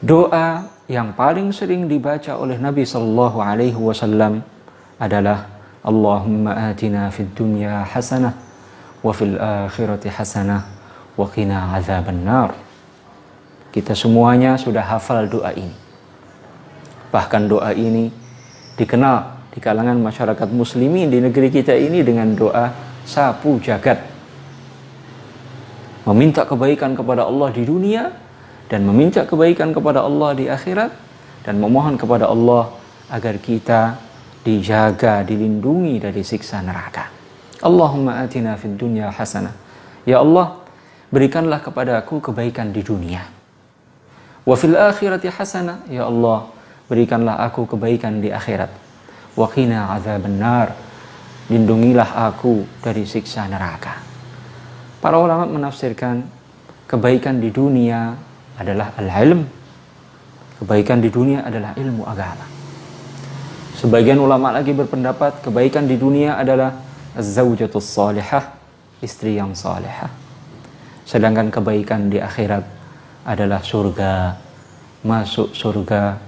Doa yang paling sering dibaca oleh Nabi Shallallahu Alaihi Wasallam adalah Allahumma atina fid dunya hasanah wa fil akhirati hasanah wa qina azaban nar. Kita semuanya sudah hafal doa ini. Bahkan doa ini dikenal di kalangan masyarakat muslimin di negeri kita ini dengan doa sapu jagat. Meminta kebaikan kepada Allah di dunia dan meminta kebaikan kepada Allah di akhirat dan memohon kepada Allah agar kita dijaga, dilindungi dari siksa neraka. Allahumma atina fid dunya hasanah. Ya Allah, berikanlah kepada aku kebaikan di dunia. Wa fil akhirati hasanah. Ya Allah, berikanlah aku kebaikan di akhirat. Wa qina nar, Lindungilah aku dari siksa neraka. Para ulama menafsirkan kebaikan di dunia adalah al-ilm. Kebaikan di dunia adalah ilmu agama. Sebagian ulama lagi berpendapat kebaikan di dunia adalah az salihah, istri yang salihah. Sedangkan kebaikan di akhirat adalah surga, masuk surga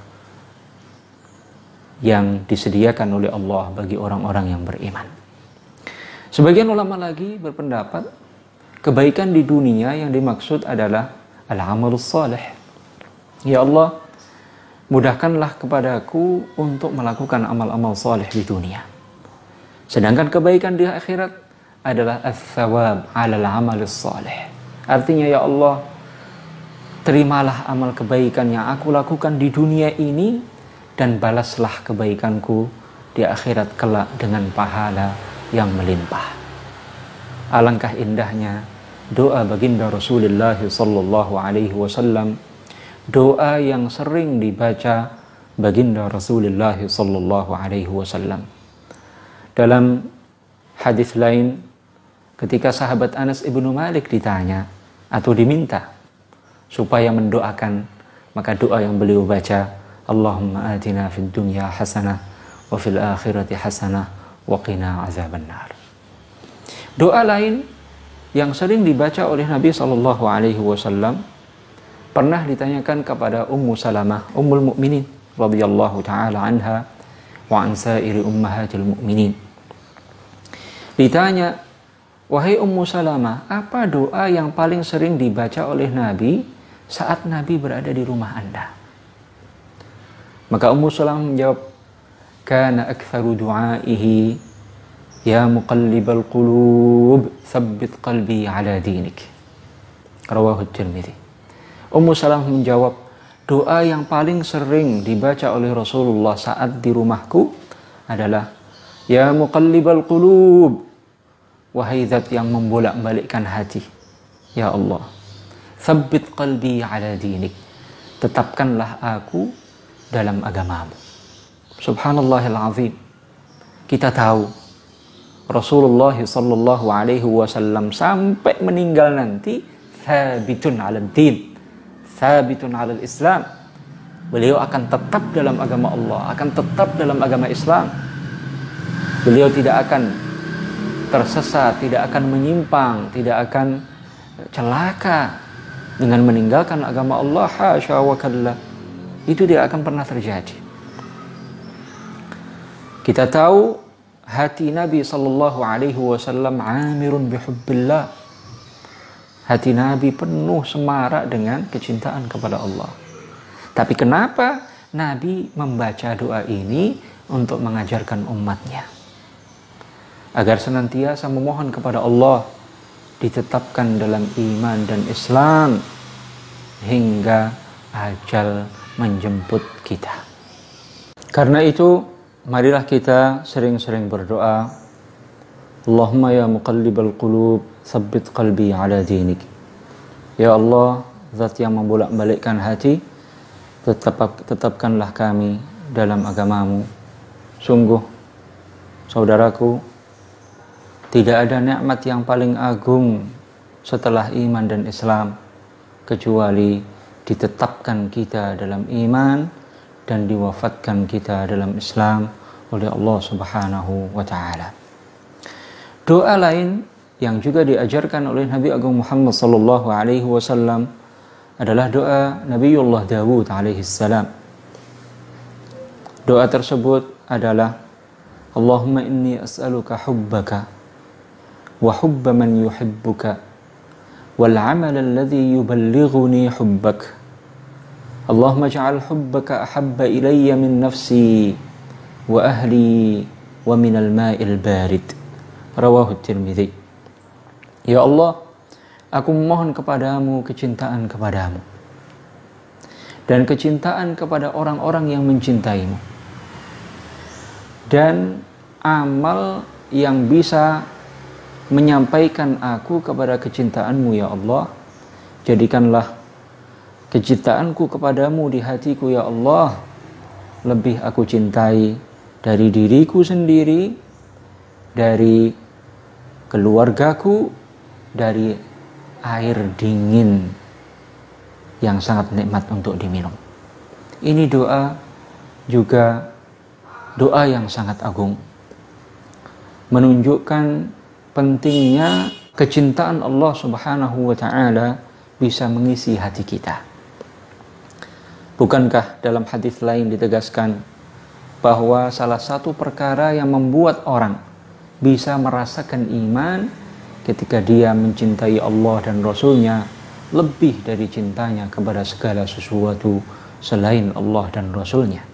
yang disediakan oleh Allah bagi orang-orang yang beriman. Sebagian ulama lagi berpendapat kebaikan di dunia yang dimaksud adalah al-amalus salih. Ya Allah, mudahkanlah kepadaku untuk melakukan amal-amal saleh di dunia. Sedangkan kebaikan di akhirat adalah al-thawab al amalus salih. Artinya ya Allah, terimalah amal kebaikan yang aku lakukan di dunia ini dan balaslah kebaikanku di akhirat kelak dengan pahala yang melimpah. Alangkah indahnya doa baginda Rasulullah sallallahu alaihi wasallam doa yang sering dibaca baginda Rasulullah sallallahu alaihi wasallam dalam hadis lain ketika sahabat Anas ibnu Malik ditanya atau diminta supaya mendoakan maka doa yang beliau baca Allahumma atina fid dunya hasanah wa fil akhirati hasanah wa qina azabannar doa lain yang sering dibaca oleh Nabi Shallallahu Alaihi Wasallam pernah ditanyakan kepada Ummu Salamah, Ummul Mukminin radhiyallahu taala anha wa an sa'iri ummahatil mukminin. Ditanya, "Wahai Ummu Salamah, apa doa yang paling sering dibaca oleh Nabi saat Nabi berada di rumah Anda?" Maka Ummu Salamah menjawab, "Kana aktsaru du'aihi يا مقلب القلوب ثبت قلبي على دينك rawahu tirmidhi Ummu Salam menjawab doa yang paling sering dibaca oleh Rasulullah saat di rumahku adalah ya muqallibal qulub wahai zat yang membolak-balikkan hati ya Allah sabbit qalbi ala dinik tetapkanlah aku dalam agamamu subhanallahil azim kita tahu Rasulullah sallallahu alaihi wasallam sampai meninggal nanti thabitun ala din, thabitun ala Islam. Beliau akan tetap dalam agama Allah, akan tetap dalam agama Islam. Beliau tidak akan tersesat, tidak akan menyimpang, tidak akan celaka dengan meninggalkan agama Allah. Hasya wa kalla Itu tidak akan pernah terjadi. Kita tahu hati Nabi Shallallahu Alaihi Wasallam amirun bihubbillah. Hati Nabi penuh semarak dengan kecintaan kepada Allah. Tapi kenapa Nabi membaca doa ini untuk mengajarkan umatnya? Agar senantiasa memohon kepada Allah ditetapkan dalam iman dan Islam hingga ajal menjemput kita. Karena itu marilah kita sering-sering berdoa. Allahumma ya muqallibal qulub, sabbit qalbi ala dinik. Ya Allah, zat yang membolak-balikkan hati, tetap, tetapkanlah kami dalam agamamu. Sungguh, saudaraku, tidak ada nikmat yang paling agung setelah iman dan Islam kecuali ditetapkan kita dalam iman dan diwafatkan kita dalam Islam oleh Allah Subhanahu wa taala. Doa lain yang juga diajarkan oleh Nabi Agung Muhammad sallallahu alaihi wasallam adalah doa Nabiullah Dawud alaihi salam. Doa tersebut adalah Allahumma inni as'aluka hubbaka wa hubba man yuhibbuka wal 'amal alladhi yuballighuni hubbaka Allahumma ja'al hubbaka ahabba ilayya min nafsi wa ahli wa minal ma'il barid. Rawahu Tirmidzi. Ya Allah, aku memohon kepadamu kecintaan kepadamu dan kecintaan kepada orang-orang yang mencintaimu dan amal yang bisa menyampaikan aku kepada kecintaanmu ya Allah jadikanlah Kecintaanku kepadamu di hatiku ya Allah lebih aku cintai dari diriku sendiri, dari keluargaku, dari air dingin yang sangat nikmat untuk diminum. Ini doa juga doa yang sangat agung. Menunjukkan pentingnya kecintaan Allah Subhanahu wa taala bisa mengisi hati kita. Bukankah dalam hadis lain ditegaskan bahwa salah satu perkara yang membuat orang bisa merasakan iman ketika dia mencintai Allah dan Rasulnya lebih dari cintanya kepada segala sesuatu selain Allah dan Rasulnya.